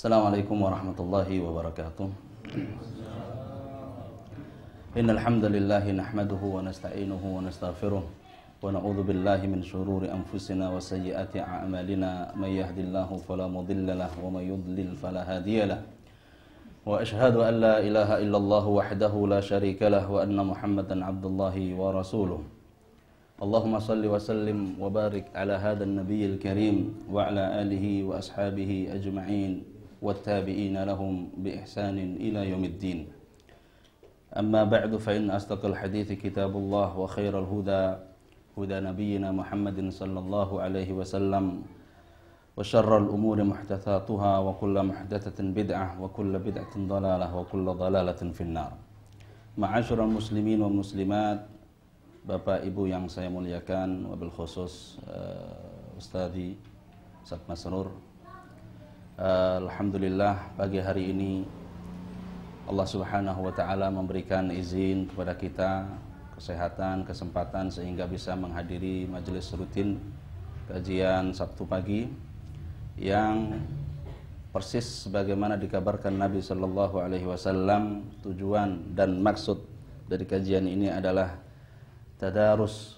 السلام عليكم ورحمة الله وبركاته إن الحمد لله نحمده ونستعينه ونستغفره ونعوذ بالله من شرور أنفسنا وسيئات أعمالنا من يهد الله فلا مضل له ومن يضلل فلا هادي له وأشهد أن لا إله إلا الله وحده لا شريك له وأن محمدا عبد الله ورسوله اللهم صل وسلم وبارك على هذا النبي الكريم وعلى آله وأصحابه أجمعين والتابعين لهم بإحسان إلى يوم الدين أما بعد فإن أصدق الحديث كتاب الله وخير الهدى هدى نبينا محمد صلى الله عليه وسلم وشر الأمور محدثاتها وكل محدثة بدعة وكل بدعة ضلالة وكل ضلالة في النار معاشر المسلمين والمسلمات Bapak Ibu yang saya muliakan wabil khusus uh, eh, Ustadi Ustaz Masrur Eh, Alhamdulillah pagi hari ini Allah Subhanahu wa taala memberikan izin kepada kita kesehatan, kesempatan sehingga bisa menghadiri majelis rutin kajian Sabtu pagi yang persis sebagaimana dikabarkan Nabi Shallallahu alaihi wasallam tujuan dan maksud dari kajian ini adalah tadarus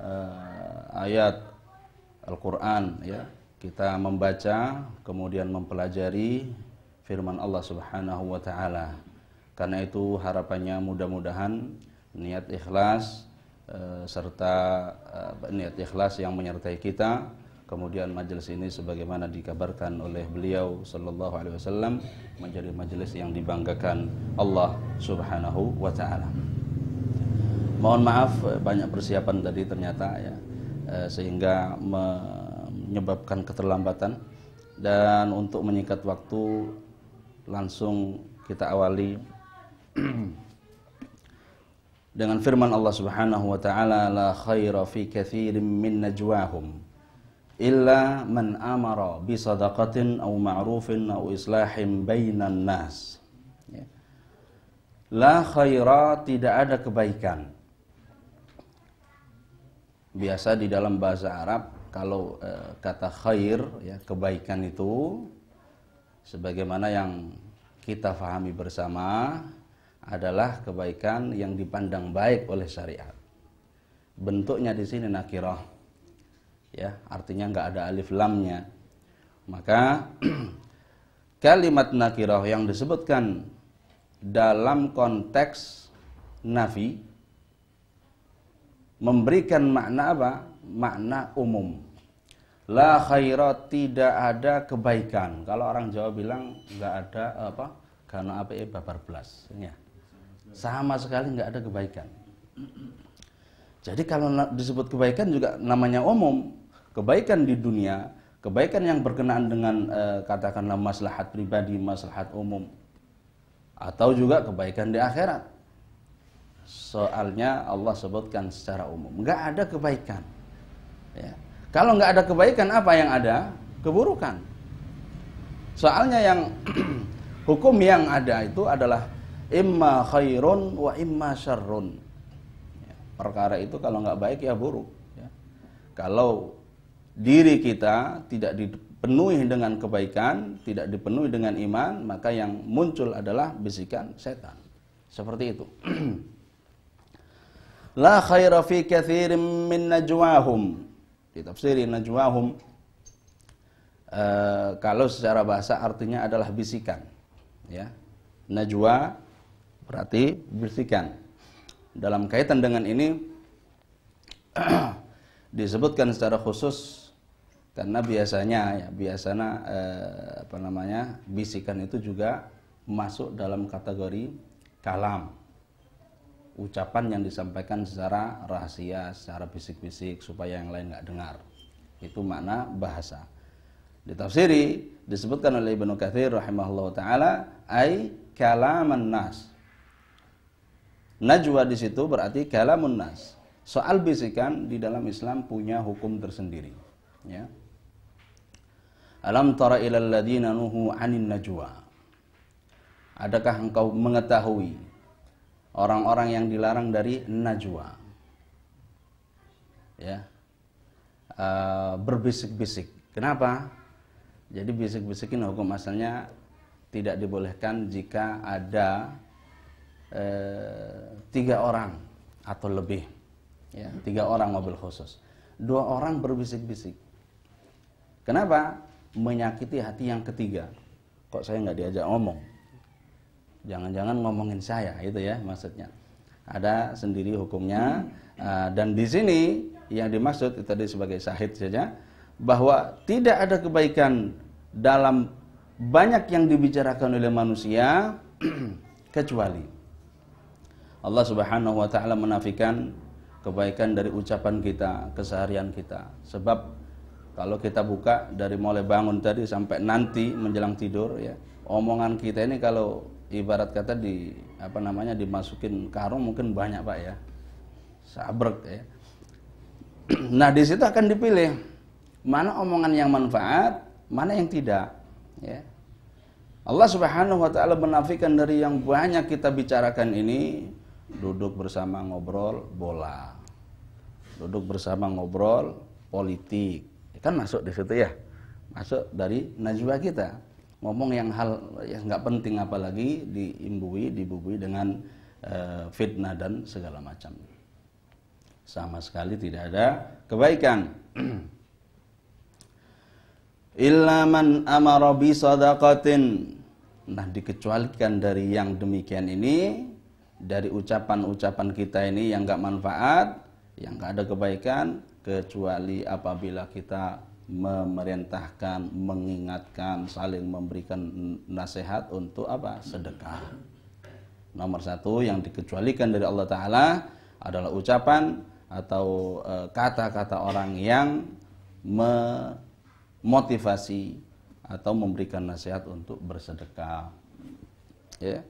uh, ayat Al-Qur'an ya kita membaca kemudian mempelajari firman Allah Subhanahu wa taala. Karena itu harapannya mudah-mudahan niat ikhlas eh, serta eh, niat ikhlas yang menyertai kita kemudian majelis ini sebagaimana dikabarkan oleh beliau sallallahu alaihi wasallam menjadi majelis yang dibanggakan Allah Subhanahu wa taala. Mohon maaf banyak persiapan tadi ternyata ya eh, sehingga me menyebabkan keterlambatan dan untuk menyingkat waktu langsung kita awali dengan firman Allah Subhanahu wa taala la khaira fi katsirin min najwahum illa man amara bi sadaqatin aw ma'rufin aw islahin bainan nas ya. la khaira tidak ada kebaikan biasa di dalam bahasa Arab kalau eh, kata khair ya kebaikan itu sebagaimana yang kita fahami bersama adalah kebaikan yang dipandang baik oleh syariat. Bentuknya di sini nakirah. Ya, artinya nggak ada alif lamnya. Maka kalimat nakirah yang disebutkan dalam konteks nafi memberikan makna apa? Makna umum. La khaira tidak ada kebaikan. Kalau orang Jawa bilang nggak ada apa? Karena apa ya? babar belas. Ya. Sama sekali nggak ada kebaikan. Jadi kalau disebut kebaikan juga namanya umum. Kebaikan di dunia, kebaikan yang berkenaan dengan eh, katakanlah maslahat pribadi, maslahat umum atau juga kebaikan di akhirat. Soalnya Allah sebutkan secara umum, nggak ada kebaikan. Ya. Kalau nggak ada kebaikan, apa yang ada? Keburukan. Soalnya yang hukum yang ada itu adalah imma khairun wa imma syarrun. Ya. Perkara itu kalau nggak baik ya buruk. Ya. Kalau diri kita tidak dipenuhi dengan kebaikan, tidak dipenuhi dengan iman, maka yang muncul adalah bisikan setan. Seperti itu. la khaira fi kathirin min najwahum ditafsiri najwahum e, kalau secara bahasa artinya adalah bisikan ya najwa berarti bisikan dalam kaitan dengan ini disebutkan secara khusus karena biasanya ya biasanya eh, apa namanya bisikan itu juga masuk dalam kategori kalam ucapan yang disampaikan secara rahasia, secara bisik-bisik supaya yang lain nggak dengar. Itu makna bahasa. Ditafsiri disebutkan oleh Ibnu Katsir rahimahullah taala ai kalaman nas. Najwa di situ berarti kalamun nas. Soal bisikan di dalam Islam punya hukum tersendiri, ya. Alam tara ilal ladina nuhu anin najwa. Adakah engkau mengetahui orang-orang yang dilarang dari najwa ya uh, berbisik-bisik kenapa jadi bisik-bisikin hukum asalnya tidak dibolehkan jika ada uh, tiga orang atau lebih ya tiga orang mobil khusus dua orang berbisik-bisik kenapa menyakiti hati yang ketiga kok saya nggak diajak ngomong jangan-jangan ngomongin saya itu ya maksudnya ada sendiri hukumnya eh, dan di sini yang dimaksud itu tadi sebagai sahid saja bahwa tidak ada kebaikan dalam banyak yang dibicarakan oleh manusia kecuali Allah Subhanahu wa taala menafikan kebaikan dari ucapan kita, keseharian kita. Sebab kalau kita buka dari mulai bangun tadi sampai nanti menjelang tidur ya, omongan kita ini kalau ibarat kata di apa namanya dimasukin karung mungkin banyak pak ya sabrek ya nah di situ akan dipilih mana omongan yang manfaat mana yang tidak ya Allah Subhanahu wa taala menafikan dari yang banyak kita bicarakan ini duduk bersama ngobrol bola duduk bersama ngobrol politik kan masuk di situ ya masuk dari najwa kita ngomong yang hal yang nggak penting apalagi diimbui dibubui dengan uh, fitnah dan segala macam sama sekali tidak ada kebaikan illa man amara sadaqatin nah dikecualikan dari yang demikian ini dari ucapan-ucapan kita ini yang nggak manfaat yang nggak ada kebaikan kecuali apabila kita memerintahkan, mengingatkan, saling memberikan nasihat untuk apa? Sedekah. Nomor satu yang dikecualikan dari Allah Ta'ala adalah ucapan atau e, kata-kata orang yang memotivasi atau memberikan nasihat untuk bersedekah. Ya.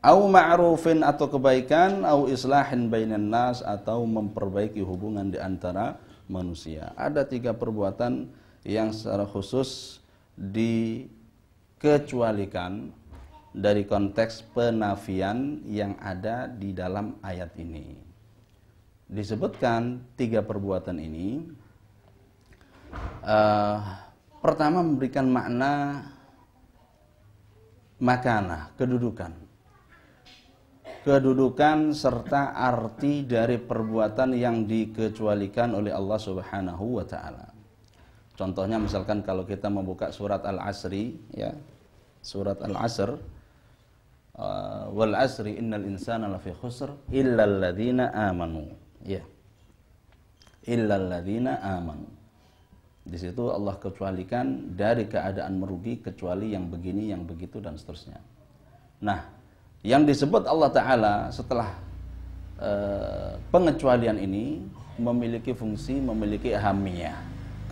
Au ma'rufin atau kebaikan, au islahin bainan nas atau memperbaiki hubungan di antara manusia. Ada tiga perbuatan yang secara khusus dikecualikan dari konteks penafian yang ada di dalam ayat ini. Disebutkan tiga perbuatan ini. Uh, pertama memberikan makna makanah, kedudukan kedudukan serta arti dari perbuatan yang dikecualikan oleh Allah Subhanahu wa taala. Contohnya misalkan kalau kita membuka surat Al-Asri ya. Surat Al-Asr uh, wal asri innal insana lafi khusr illa alladzina amanu. Ya. Illa alladzina amanu. Di situ Allah kecualikan dari keadaan merugi kecuali yang begini, yang begitu dan seterusnya. Nah, yang disebut Allah Ta'ala setelah e, pengecualian ini memiliki fungsi, memiliki hamia,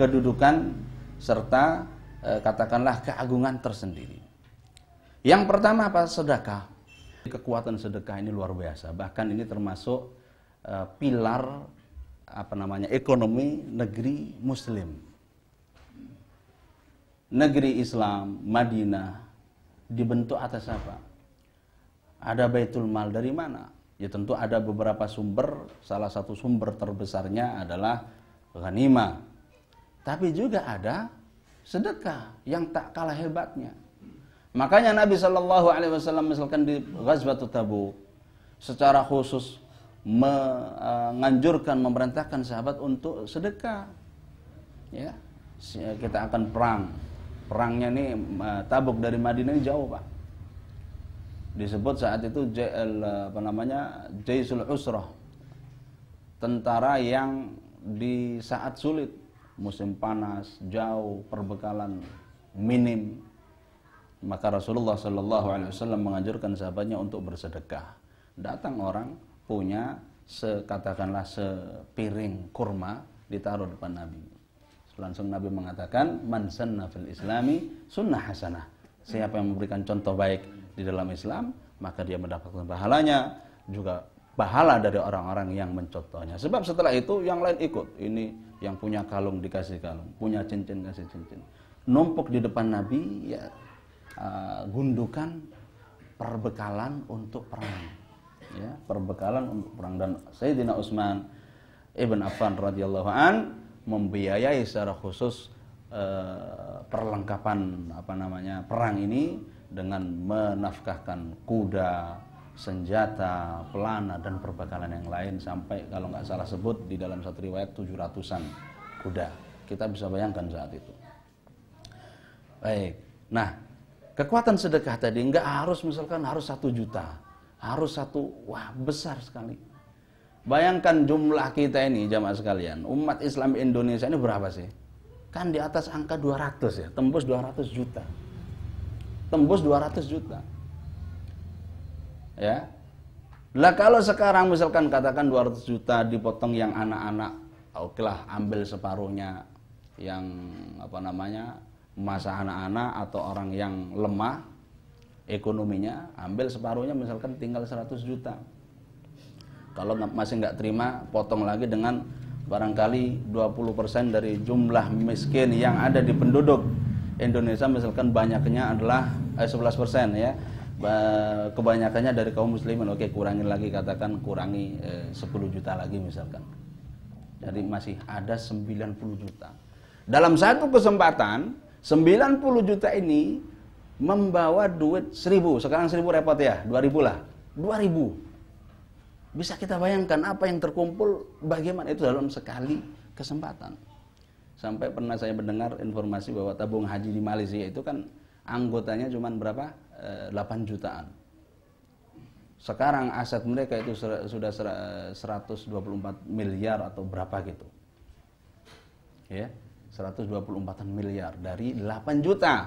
kedudukan serta e, katakanlah keagungan tersendiri. Yang pertama apa? Sedekah. Kekuatan sedekah ini luar biasa. Bahkan ini termasuk e, pilar apa namanya ekonomi negeri muslim. Negeri Islam Madinah dibentuk atas apa? Ada Baitul Mal dari mana? Ya tentu ada beberapa sumber, salah satu sumber terbesarnya adalah ghanima. Tapi juga ada sedekah yang tak kalah hebatnya. Makanya Nabi Shallallahu Alaihi Wasallam misalkan di Ghazwatul Tabu secara khusus menganjurkan, e, memerintahkan sahabat untuk sedekah. Ya, kita akan perang. Perangnya ini e, Tabuk dari Madinah ini jauh pak disebut saat itu JL apa namanya Jaisul Usrah tentara yang di saat sulit musim panas jauh perbekalan minim maka Rasulullah Shallallahu Alaihi Wasallam menganjurkan sahabatnya untuk bersedekah datang orang punya sekatakanlah sepiring kurma ditaruh depan Nabi langsung Nabi mengatakan man nafil islami sunnah hasanah siapa yang memberikan contoh baik di dalam Islam, maka dia mendapatkan pahalanya juga pahala dari orang-orang yang mencontohnya. Sebab setelah itu yang lain ikut. Ini yang punya kalung dikasih kalung, punya cincin kasih cincin. Numpuk di depan Nabi ya uh, gundukan perbekalan untuk perang. Ya, perbekalan untuk perang dan Sayyidina Utsman Ibn Affan radhiyallahu an membiayai secara khusus uh, perlengkapan apa namanya perang ini dengan menafkahkan kuda, senjata, pelana dan perbekalan yang lain sampai kalau nggak salah sebut di dalam satu riwayat tujuh ratusan kuda. Kita bisa bayangkan saat itu. Baik. Nah, kekuatan sedekah tadi nggak harus misalkan harus satu juta, harus satu wah besar sekali. Bayangkan jumlah kita ini jamaah sekalian, umat Islam Indonesia ini berapa sih? Kan di atas angka 200 ya, tembus 200 juta tembus 200 juta. Ya. Lah kalau sekarang misalkan katakan 200 juta dipotong yang anak-anak, oke lah ambil separuhnya yang apa namanya masa anak-anak atau orang yang lemah ekonominya ambil separuhnya misalkan tinggal 100 juta kalau masih nggak terima potong lagi dengan barangkali 20% dari jumlah miskin yang ada di penduduk Indonesia misalkan banyaknya adalah eh, 11% ya kebanyakannya dari kaum muslimin oke kurangin lagi katakan kurangi eh, 10 juta lagi misalkan jadi masih ada 90 juta dalam satu kesempatan 90 juta ini membawa duit 1000 sekarang 1000 repot ya 2000 lah 2000 bisa kita bayangkan apa yang terkumpul bagaimana itu dalam sekali kesempatan Sampai pernah saya mendengar informasi bahwa tabung haji di Malaysia itu kan anggotanya cuma berapa? 8 eh, jutaan. Sekarang aset mereka itu sudah 124 miliar atau berapa gitu. Ya, 124 miliar dari 8 juta.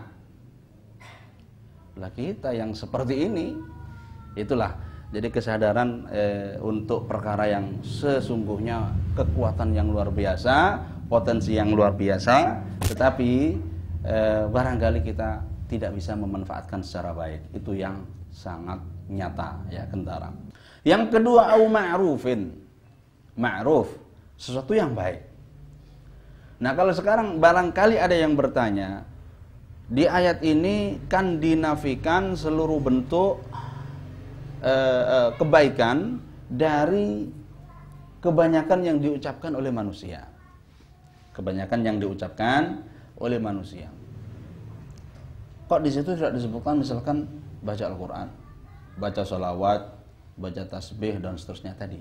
Lah kita yang seperti ini itulah jadi kesadaran eh, untuk perkara yang sesungguhnya kekuatan yang luar biasa potensi yang luar biasa, tetapi eh, barangkali kita tidak bisa memanfaatkan secara baik. Itu yang sangat nyata ya kentara. Yang kedua au ma'rufin. Ma'ruf, sesuatu yang baik. Nah, kalau sekarang barangkali ada yang bertanya, di ayat ini kan dinafikan seluruh bentuk eh, eh kebaikan dari kebanyakan yang diucapkan oleh manusia kebanyakan yang diucapkan oleh manusia. Kok di situ tidak disebutkan misalkan baca Al-Quran, baca sholawat, baca tasbih dan seterusnya tadi?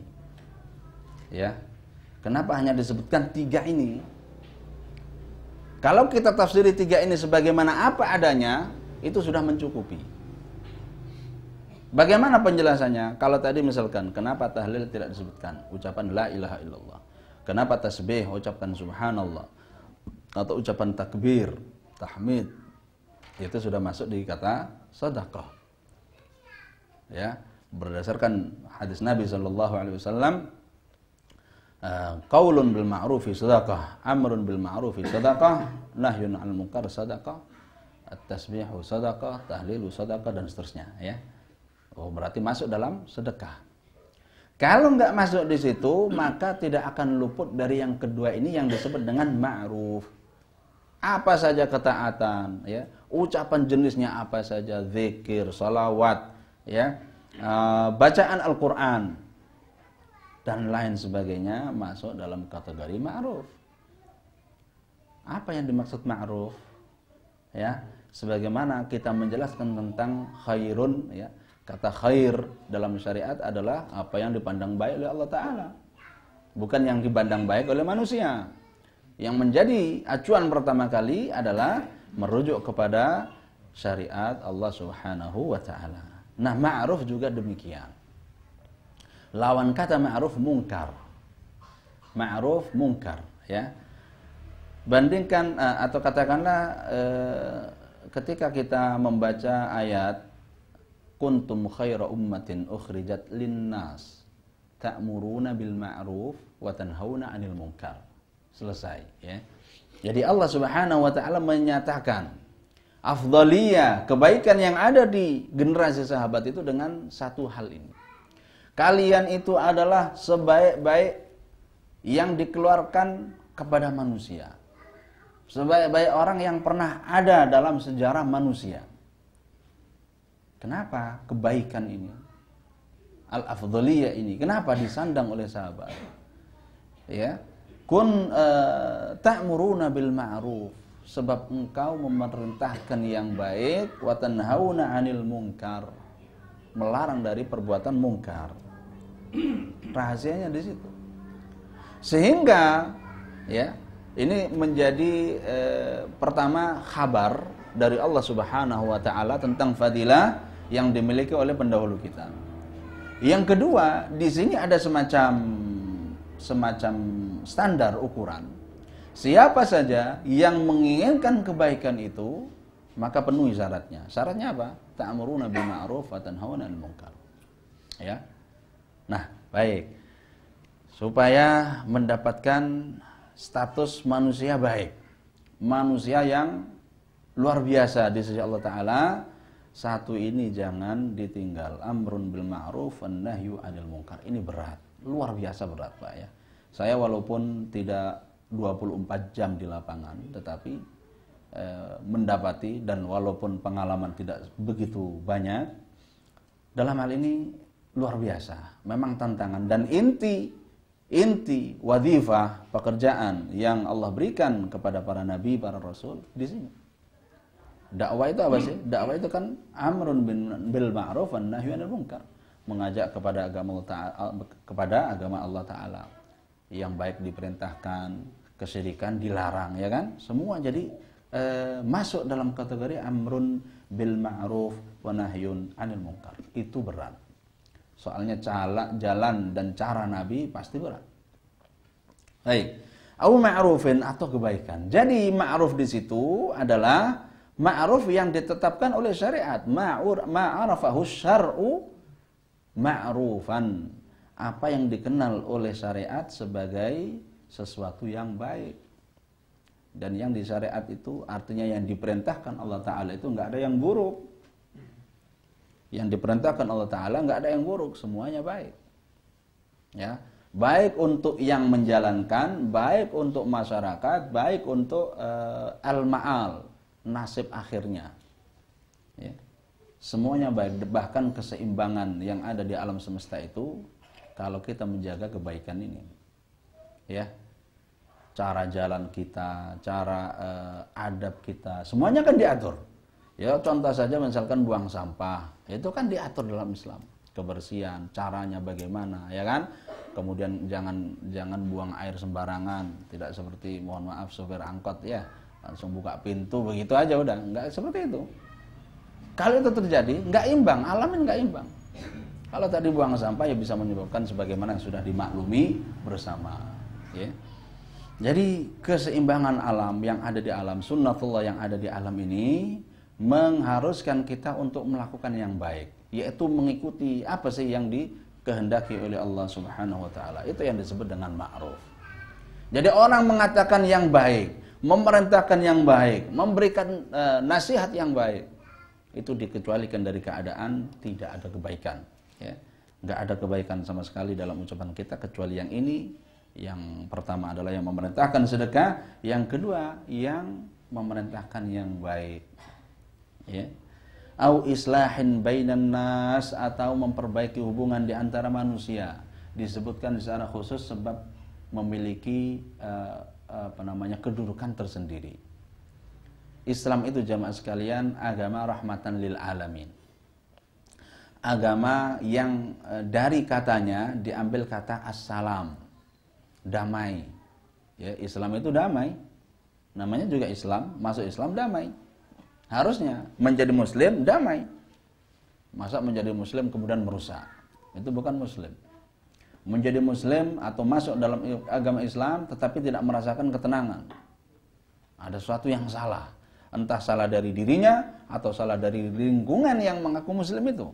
Ya, kenapa hanya disebutkan tiga ini? Kalau kita tafsiri tiga ini sebagaimana apa adanya, itu sudah mencukupi. Bagaimana penjelasannya? Kalau tadi misalkan, kenapa tahlil tidak disebutkan? Ucapan la ilaha illallah. Kenapa tasbih? Ucapkan subhanallah. Atau ucapan takbir, tahmid. Itu sudah masuk di kata sedekah. Ya, berdasarkan hadis Nabi Shallallahu alaihi wasallam eh, qaulun bil ma'rufi sadaqah, amrun bil ma'rufi sadaqah, nahyun 'anil munkar sadaqah, at-tasbihu sadaqah, tahlilu sadaqah dan seterusnya ya. Oh, berarti masuk dalam sedekah. Kalau nggak masuk di situ, maka tidak akan luput dari yang kedua ini yang disebut dengan ma'ruf. Apa saja ketaatan, ya. Ucapan jenisnya apa saja, zikir, salawat, ya. Eh, bacaan Al-Qur'an dan lain sebagainya masuk dalam kategori ma'ruf. Apa yang dimaksud ma'ruf? Ya, sebagaimana kita menjelaskan tentang khairun ya Kata khair dalam syariat adalah apa yang dipandang baik oleh Allah Ta'ala. Bukan yang dipandang baik oleh manusia. Yang menjadi acuan pertama kali adalah merujuk kepada syariat Allah Subhanahu wa taala. Nah, ma'ruf juga demikian. Lawan kata ma'ruf mungkar. Ma'ruf mungkar, ya. Bandingkan eh, atau katakanlah eh, ketika kita membaca ayat kuntum khaira ummatin ukhrijat linnas ta'muruna bil ma'ruf wa tanhauna 'anil munkar. Selesai, ya. Jadi Allah Subhanahu wa taala menyatakan afdaliyah kebaikan yang ada di generasi sahabat itu dengan satu hal ini. Kalian itu adalah sebaik-baik yang dikeluarkan kepada manusia. Sebaik-baik orang yang pernah ada dalam sejarah manusia. Kenapa kebaikan ini? Al-afdhaliyah ini kenapa disandang oleh sahabat? Ya. Kun tak eh, ta'muruna bil ma'ruf sebab engkau memerintahkan yang baik wa tanhauna 'anil munkar melarang dari perbuatan mungkar. Rahasianya di situ. Sehingga ya, ini menjadi eh, pertama kabar dari Allah Subhanahu wa taala tentang fadilah yang dimiliki oleh pendahulu kita. Yang kedua, di sini ada semacam semacam standar ukuran. Siapa saja yang menginginkan kebaikan itu, maka penuhi syaratnya. Syaratnya apa? Ta'muruna bil ma'ruf wa tanhauna 'anil munkar. Ya. Nah, baik. Supaya mendapatkan status manusia baik, manusia yang luar biasa di sisi Allah taala, satu ini jangan ditinggal amrun bil ma'ruf nahyu anil munkar ini berat luar biasa berat Pak ya saya walaupun tidak 24 jam di lapangan tetapi e, mendapati dan walaupun pengalaman tidak begitu banyak dalam hal ini luar biasa memang tantangan dan inti inti wadifah pekerjaan yang Allah berikan kepada para nabi para rasul di sini Dakwah itu apa hmm. sih? Dakwah itu kan amrun bin, bil ma'ruf wan nahyu anil munkar. Mengajak kepada agama kepada agama Allah taala. Yang baik diperintahkan, kesyirikan dilarang ya kan? Semua jadi e, masuk dalam kategori amrun bil ma'ruf wan nahyun anil munkar. Itu berat. Soalnya cala, jalan dan cara Nabi pasti berat. Baik. Au ma'rufin atau kebaikan. Jadi ma'ruf di situ adalah ma'ruf yang ditetapkan oleh syariat. Ma'arafahu syar'u ma'rufan. Apa yang dikenal oleh syariat sebagai sesuatu yang baik. Dan yang di syariat itu artinya yang diperintahkan Allah Ta'ala itu nggak ada yang buruk. Yang diperintahkan Allah Ta'ala nggak ada yang buruk, semuanya baik. Ya, baik untuk yang menjalankan, baik untuk masyarakat, baik untuk uh, al-ma'al, nasib akhirnya. Ya. Semuanya baik, bahkan keseimbangan yang ada di alam semesta itu kalau kita menjaga kebaikan ini. Ya. Cara jalan kita, cara uh, adab kita, semuanya kan diatur. Ya, contoh saja misalkan buang sampah, itu kan diatur dalam Islam. Kebersihan, caranya bagaimana, ya kan? Kemudian jangan jangan buang air sembarangan, tidak seperti mohon maaf sopir angkot ya langsung buka pintu begitu aja udah nggak seperti itu kalau itu terjadi nggak imbang alam nggak imbang kalau tadi buang sampah ya bisa menyebabkan sebagaimana yang sudah dimaklumi bersama ya jadi keseimbangan alam yang ada di alam sunnatullah yang ada di alam ini mengharuskan kita untuk melakukan yang baik yaitu mengikuti apa sih yang dikehendaki oleh Allah Subhanahu wa taala itu yang disebut dengan ma'ruf jadi orang mengatakan yang baik memerintahkan yang baik, memberikan e, nasihat yang baik, itu dikecualikan dari keadaan tidak ada kebaikan. Ya. Nggak ada kebaikan sama sekali dalam ucapan kita kecuali yang ini. Yang pertama adalah yang memerintahkan sedekah, yang kedua yang memerintahkan yang baik. Ya. Au islahin bainan nas atau memperbaiki hubungan di antara manusia. Disebutkan secara khusus sebab memiliki eh, apa namanya kedudukan tersendiri. Islam itu jamaah sekalian agama rahmatan lil alamin. Agama yang e, dari katanya diambil kata assalam, damai. Ya, Islam itu damai. Namanya juga Islam, masuk Islam damai. Harusnya menjadi muslim damai. Masa menjadi muslim kemudian merusak? Itu bukan muslim menjadi muslim atau masuk dalam agama Islam tetapi tidak merasakan ketenangan. Ada sesuatu yang salah. Entah salah dari dirinya atau salah dari lingkungan yang mengaku muslim itu.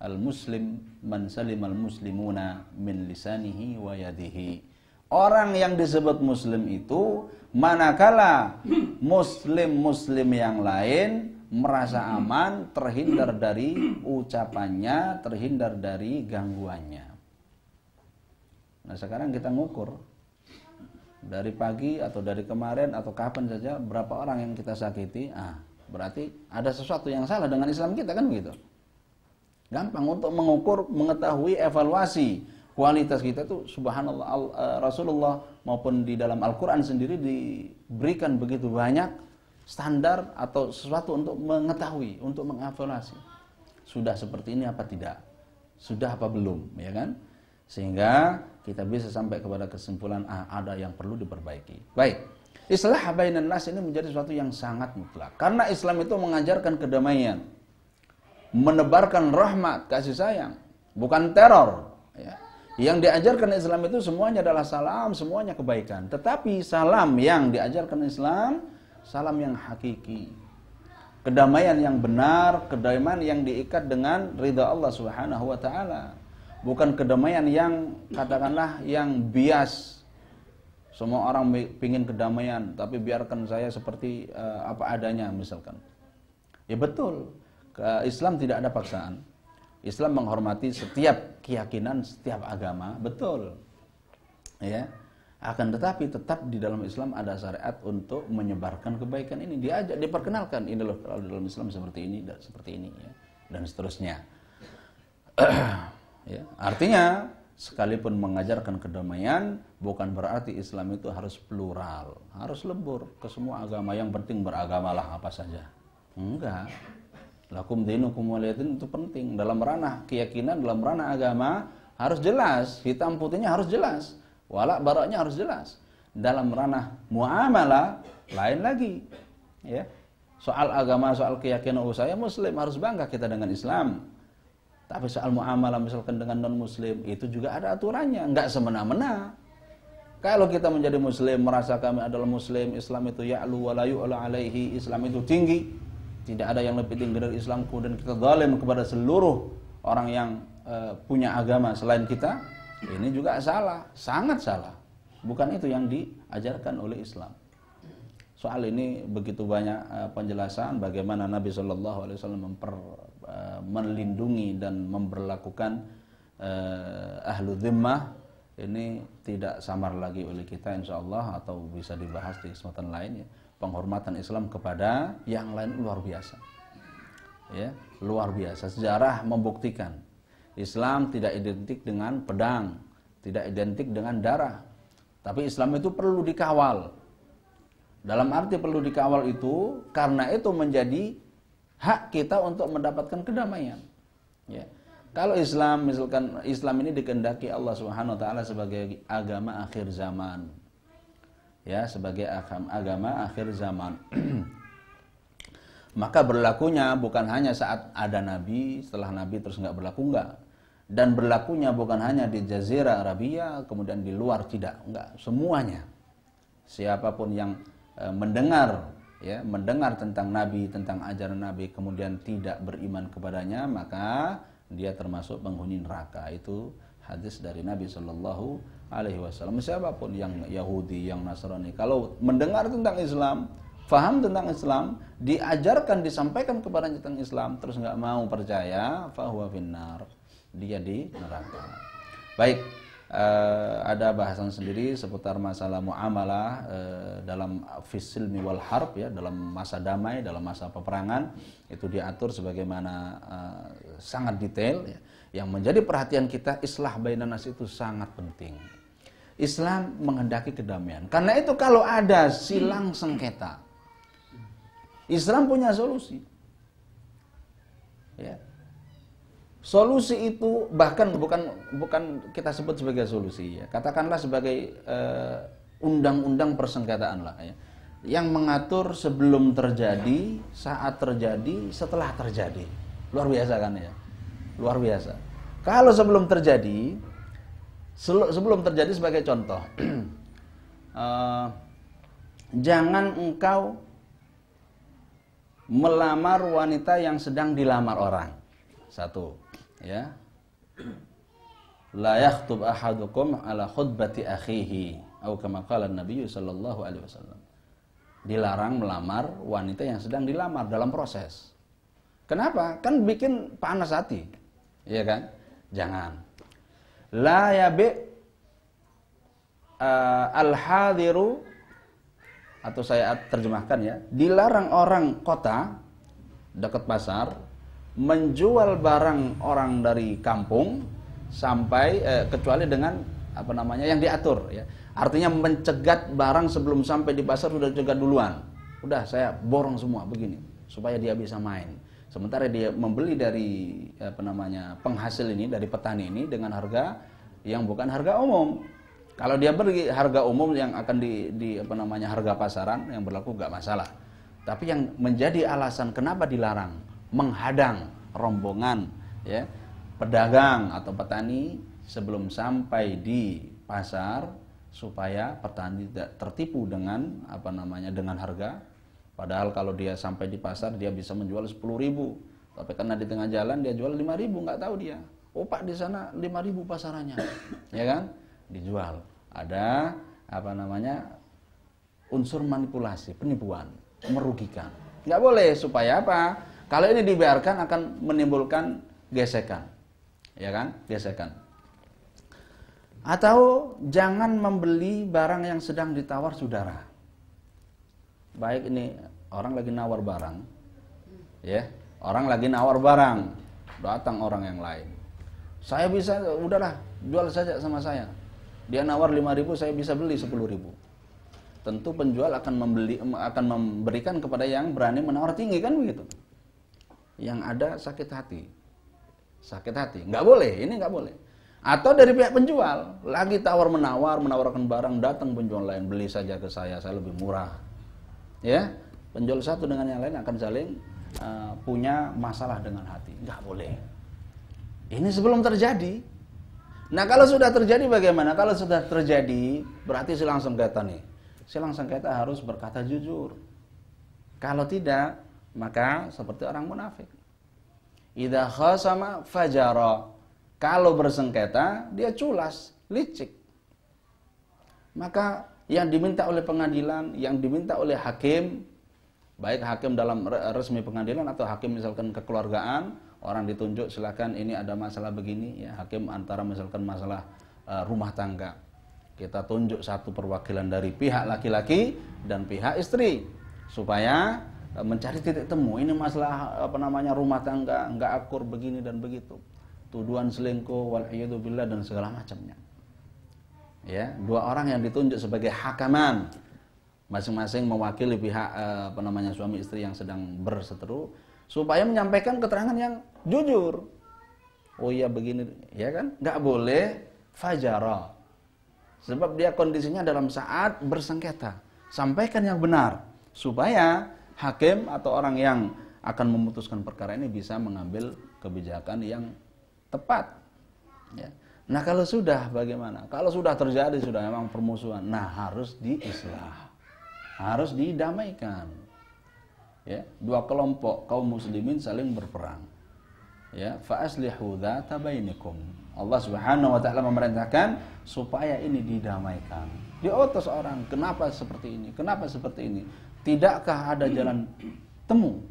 Al-muslim man salim al-muslimuna min lisanihi wa yadihi. Orang yang disebut muslim itu manakala muslim-muslim yang lain merasa aman, terhindar dari ucapannya, terhindar dari gangguannya. Nah sekarang kita ngukur dari pagi atau dari kemarin atau kapan saja berapa orang yang kita sakiti, ah berarti ada sesuatu yang salah dengan Islam kita kan begitu. Gampang untuk mengukur, mengetahui evaluasi kualitas kita tuh subhanallah eh, Rasulullah maupun di dalam Al-Qur'an sendiri diberikan begitu banyak standar atau sesuatu untuk mengetahui, untuk mengevaluasi. Sudah seperti ini apa tidak? Sudah apa belum, ya kan? Sehingga kita bisa sampai kepada kesimpulan ah, ada yang perlu diperbaiki. Baik. istilah bainan nas ini menjadi sesuatu yang sangat mutlak. Karena Islam itu mengajarkan kedamaian, menebarkan rahmat, kasih sayang, bukan teror. Ya. Yang diajarkan Islam itu semuanya adalah salam, semuanya kebaikan. Tetapi salam yang diajarkan Islam, salam yang hakiki. Kedamaian yang benar, kedamaian yang diikat dengan ridha Allah Subhanahu wa taala bukan kedamaian yang katakanlah yang bias semua orang pingin kedamaian tapi biarkan saya seperti uh, apa adanya misalkan ya betul Islam tidak ada paksaan Islam menghormati setiap keyakinan setiap agama betul ya akan tetapi tetap di dalam Islam ada syariat untuk menyebarkan kebaikan ini diajak diperkenalkan ini loh kalau dalam Islam seperti ini dan seperti ini ya dan seterusnya Ya. Artinya sekalipun mengajarkan kedamaian bukan berarti Islam itu harus plural, harus lembur ke semua agama. Yang penting beragamalah apa saja. Enggak. Lakum dinukum waliyadin itu penting dalam ranah keyakinan, dalam ranah agama harus jelas, hitam putihnya harus jelas, walak baraknya harus jelas. Dalam ranah muamalah lain lagi. Ya. Soal agama, soal keyakinan, usaha saya muslim harus bangga kita dengan Islam. Tapi soal muamalah misalkan dengan non muslim itu juga ada aturannya, nggak semena-mena. Kalau kita menjadi muslim merasa kami adalah muslim, Islam itu ya'lu wa la alaihi, Islam itu tinggi. Tidak ada yang lebih tinggi dari Islamku dan kita zalim kepada seluruh orang yang uh, punya agama selain kita. Ini juga salah, sangat salah. Bukan itu yang diajarkan oleh Islam soal ini begitu banyak eh, penjelasan bagaimana Nabi Shallallahu Alaihi Wasallam memper, eh, melindungi dan memperlakukan eh, ahlu dhimmah ini tidak samar lagi oleh kita insya Allah atau bisa dibahas di kesempatan lain ya penghormatan Islam kepada yang lain luar biasa ya luar biasa sejarah membuktikan Islam tidak identik dengan pedang tidak identik dengan darah tapi Islam itu perlu dikawal dalam arti perlu dikawal itu karena itu menjadi hak kita untuk mendapatkan kedamaian. Ya. Kalau Islam misalkan Islam ini dikendaki Allah Subhanahu wa taala sebagai agama akhir zaman. Ya, sebagai agama akhir zaman. Maka berlakunya bukan hanya saat ada nabi, setelah nabi terus nggak berlaku enggak. Dan berlakunya bukan hanya di Jazirah Arabia, kemudian di luar tidak, enggak, semuanya. Siapapun yang Eh, mendengar ya mendengar tentang Nabi tentang ajaran Nabi kemudian tidak beriman kepadanya maka dia termasuk penghuni neraka itu hadis dari Nabi Shallallahu Alaihi Wasallam siapapun yang Yahudi yang Nasrani kalau mendengar tentang Islam faham tentang Islam diajarkan disampaikan kepada tentang Islam terus nggak mau percaya fahuwa finnar dia di neraka baik uh, ada bahasan sendiri seputar masalah muamalah uh, dalam fisil wal harb ya dalam masa damai dalam masa peperangan itu diatur sebagaimana uh, sangat detail ya. yang menjadi perhatian kita islah bainan nas itu sangat penting Islam menghendaki kedamaian karena itu kalau ada silang sengketa Islam punya solusi ya Solusi itu bahkan bukan bukan kita sebut sebagai solusi ya. Katakanlah sebagai eh, undang-undang uh, persengketaan lah ya. Yang mengatur sebelum terjadi, saat terjadi, setelah terjadi. Luar biasa kan ya. Luar biasa. Kalau sebelum terjadi sebelum terjadi sebagai contoh uh, jangan engkau melamar wanita yang sedang dilamar orang. Satu ya la yakhthub ahadukum ala khutbati akhihi atau kama qala Nabi sallallahu alaihi wasallam dilarang melamar wanita yang sedang dilamar dalam proses kenapa kan bikin panas hati ya kan jangan la yabi uh, eh, al hadiru atau saya terjemahkan ya dilarang orang kota dekat pasar menjual barang orang dari kampung sampai eh, kecuali dengan apa namanya yang diatur ya. Artinya mencegat barang sebelum sampai di pasar sudah cegat duluan. Udah saya borong semua begini supaya dia bisa main. Sementara dia membeli dari apa namanya penghasil ini dari petani ini dengan harga yang bukan harga umum. Kalau dia beli harga umum yang akan di, di apa namanya harga pasaran yang berlaku nggak masalah. Tapi yang menjadi alasan kenapa dilarang menghadang rombongan ya pedagang atau petani sebelum sampai di pasar supaya petani tidak tertipu dengan apa namanya dengan harga padahal kalau dia sampai di pasar dia bisa menjual sepuluh ribu tapi karena di tengah jalan dia jual lima ribu nggak tahu dia oh pak di sana lima ribu pasarannya ya kan dijual ada apa namanya unsur manipulasi penipuan merugikan nggak boleh supaya apa kalau ini dibiarkan akan menimbulkan gesekan. Ya kan? Gesekan. Atau jangan membeli barang yang sedang ditawar saudara. Baik ini orang lagi nawar barang. Ya, orang lagi nawar barang. Datang orang yang lain. Saya bisa udahlah, jual saja sama saya. Dia nawar 5.000, saya bisa beli 10.000 tentu penjual akan membeli akan memberikan kepada yang berani menawar tinggi kan begitu yang ada sakit hati. Sakit hati. Nggak boleh, ini nggak boleh. Atau dari pihak penjual, lagi tawar-menawar, menawarkan barang, datang penjual lain, beli saja ke saya, saya lebih murah. Ya, penjual satu dengan yang lain akan saling uh, punya masalah dengan hati. Nggak boleh. Ini sebelum terjadi. Nah kalau sudah terjadi bagaimana? Kalau sudah terjadi, berarti silang sengketa nih. Silang sengketa harus berkata jujur. Kalau tidak, maka seperti orang munafik. Idza sama fajara. Kalau bersengketa, dia culas, licik. Maka yang diminta oleh pengadilan, yang diminta oleh hakim, baik hakim dalam resmi pengadilan atau hakim misalkan kekeluargaan, orang ditunjuk silakan ini ada masalah begini ya, hakim antara misalkan masalah eh, rumah tangga. Kita tunjuk satu perwakilan dari pihak laki-laki dan pihak istri supaya Eh, mencari titik temu ini masalah apa namanya rumah tangga nggak akur begini dan begitu tuduhan selingkuh wal dan segala macamnya ya dua orang yang ditunjuk sebagai hakaman masing-masing mewakili pihak eh, apa namanya suami istri yang sedang berseteru supaya menyampaikan keterangan yang jujur oh iya begini ya kan nggak boleh fajara sebab dia kondisinya dalam saat bersengketa sampaikan yang benar supaya hakim atau orang yang akan memutuskan perkara ini bisa mengambil kebijakan yang tepat. Ya. Nah kalau sudah bagaimana? Kalau sudah terjadi sudah memang permusuhan, nah harus diislah, harus didamaikan. Ya, dua kelompok kaum muslimin saling berperang. Ya, faaslihu tabainikum. Allah Subhanahu wa taala memerintahkan supaya ini didamaikan. Diutus orang, kenapa seperti ini? Kenapa seperti ini? Tidakkah ada jalan temu?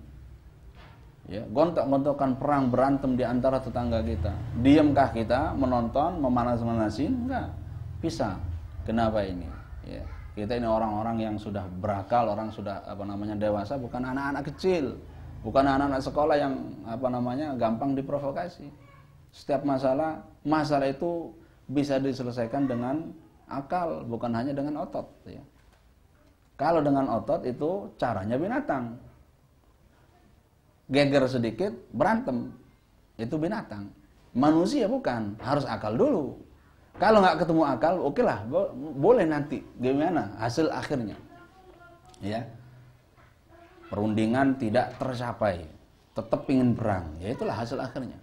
Ya, gontok-gontokan perang berantem di antara tetangga kita. Diamkah kita menonton, memanas-manasi? Enggak. Bisa. Kenapa ini? Ya. Kita ini orang-orang yang sudah berakal, orang sudah apa namanya dewasa, bukan anak-anak kecil, bukan anak-anak sekolah yang apa namanya gampang diprovokasi. Setiap masalah, masalah itu bisa diselesaikan dengan akal, bukan hanya dengan otot. Ya. Kalau dengan otot itu caranya binatang. Geger sedikit, berantem. Itu binatang. Manusia bukan, harus akal dulu. Kalau nggak ketemu akal, oke lah, boleh nanti. Gimana hasil akhirnya? Ya, perundingan tidak tercapai, tetap ingin perang. Ya itulah hasil akhirnya.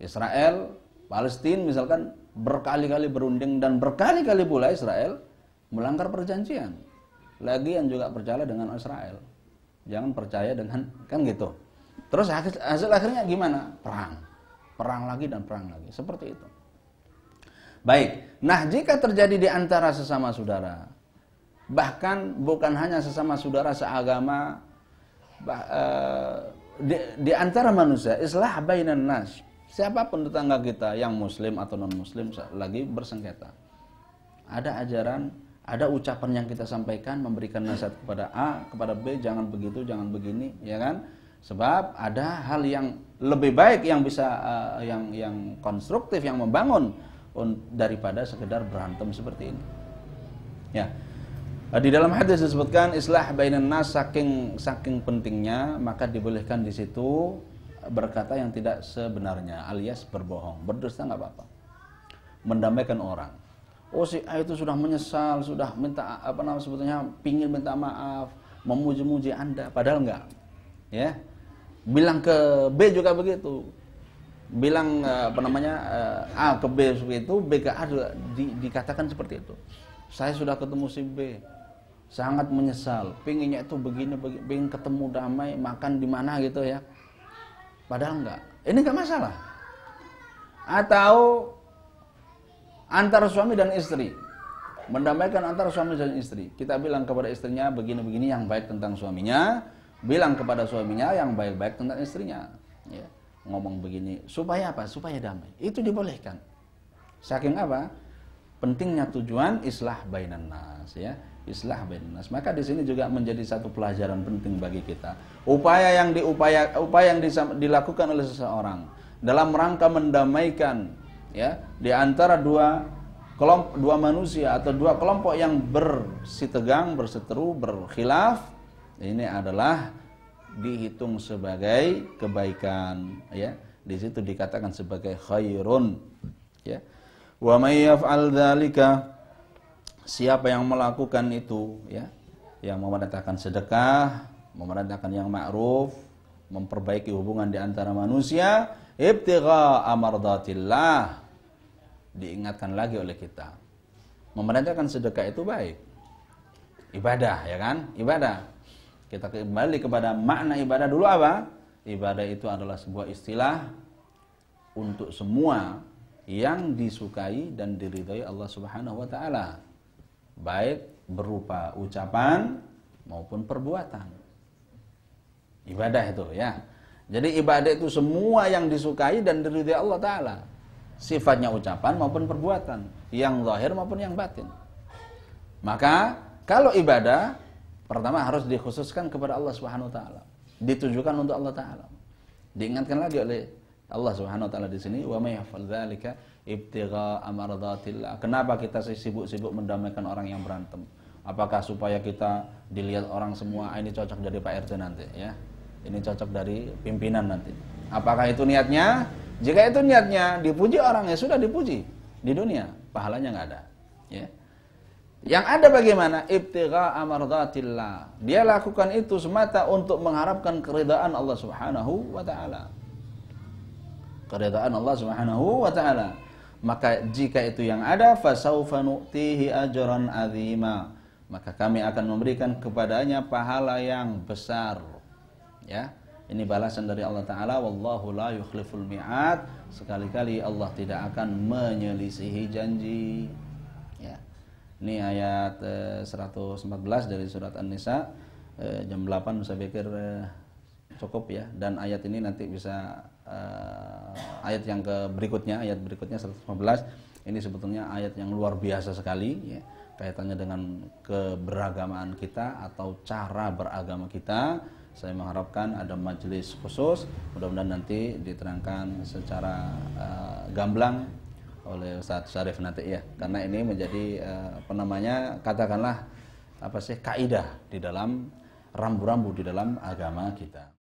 Israel, Palestina misalkan berkali-kali berunding dan berkali-kali pula Israel melanggar perjanjian lagi yang juga percaya dengan Israel jangan percaya dengan kan gitu terus hasil, hasil akhirnya gimana perang perang lagi dan perang lagi seperti itu baik nah jika terjadi di antara sesama saudara bahkan bukan hanya sesama saudara seagama bah, eh, di, di antara manusia islah bainan nas siapapun tetangga kita yang muslim atau non muslim lagi bersengketa ada ajaran ada ucapan yang kita sampaikan memberikan nasihat kepada A, kepada B, jangan begitu, jangan begini, ya kan? Sebab ada hal yang lebih baik yang bisa uh, yang yang konstruktif yang membangun daripada sekedar berantem seperti ini. Ya. Eh, di dalam hadis disebutkan islah bainan nas saking saking pentingnya maka dibolehkan di situ berkata yang tidak sebenarnya alias berbohong. Berdusta nggak apa-apa. Mendamaikan orang oh si A itu sudah menyesal, sudah minta apa namanya sebetulnya pingin minta maaf, memuji-muji Anda, padahal enggak. Ya. Bilang ke B juga begitu. Bilang eh, apa namanya eh, A ke B seperti itu, B ke A di, dikatakan seperti itu. Saya sudah ketemu si B. Sangat menyesal, pinginnya itu begini, begini pingin ketemu damai, makan di mana gitu ya. Padahal enggak. Ini enggak masalah. Atau antara suami dan istri mendamaikan antara suami dan istri kita bilang kepada istrinya begini-begini yang baik tentang suaminya bilang kepada suaminya yang baik-baik tentang istrinya ya. ngomong begini supaya apa supaya damai itu dibolehkan saking apa pentingnya tujuan islah bainan nas ya islah bainan nas. Maka di sini juga menjadi satu pelajaran penting bagi kita. Upaya yang diupaya upaya yang dilakukan oleh seseorang dalam rangka mendamaikan ya di antara dua kelompok dua manusia atau dua kelompok yang bersitegang, berseteru, berkhilaf ini adalah dihitung sebagai kebaikan ya. Di situ dikatakan sebagai khairun ya. Wa may yaf'al dzalika siapa yang melakukan itu ya, yang memerintahkan sedekah, memerintahkan yang ma'ruf, memperbaiki hubungan di antara manusia, ibtigha amardatillah diingatkan lagi oleh kita. Memerintahkan sedekah itu baik. Ibadah ya kan? Ibadah. Kita kembali kepada makna ibadah dulu apa? Ibadah itu adalah sebuah istilah untuk semua yang disukai dan diridhai Allah Subhanahu wa taala. Baik berupa ucapan maupun perbuatan. Ibadah itu ya. Jadi ibadah itu semua yang disukai dan diridhai Allah taala sifatnya ucapan maupun perbuatan, yang zahir maupun yang batin. Maka kalau ibadah pertama harus dikhususkan kepada Allah Subhanahu wa taala, ditujukan untuk Allah taala. Diingatkan lagi oleh Allah Subhanahu wa taala di sini wa may dzalika ibtigha Kenapa kita sibuk-sibuk mendamaikan orang yang berantem? Apakah supaya kita dilihat orang semua ah, ini cocok dari Pak RT nanti ya? Ini cocok dari pimpinan nanti. Apakah itu niatnya? Jika itu niatnya dipuji orang ya sudah dipuji di dunia, pahalanya nggak ada. Ya. Yang ada bagaimana? ibtiqa amardatillah. Dia lakukan itu semata untuk mengharapkan keridaan Allah Subhanahu wa taala. Keridaan Allah Subhanahu wa taala. Maka jika itu yang ada fasaufanutihi ajaran azima. Maka kami akan memberikan kepadanya pahala yang besar. Ya. Ini balasan dari Allah Ta'ala Wallahu la yukhliful mi'ad Sekali-kali Allah tidak akan menyelisihi janji ya. Ini ayat eh, 114 dari surat An-Nisa eh, Jam 8 saya pikir eh, cukup ya Dan ayat ini nanti bisa eh, Ayat yang ke berikutnya Ayat berikutnya 115 Ini sebetulnya ayat yang luar biasa sekali ya. Kaitannya dengan keberagamaan kita Atau cara beragama kita saya mengharapkan ada majelis khusus mudah-mudahan nanti diterangkan secara uh, gamblang oleh Ustadz Syarif nanti ya karena ini menjadi uh, apa namanya katakanlah apa sih kaidah di dalam rambu-rambu di dalam agama kita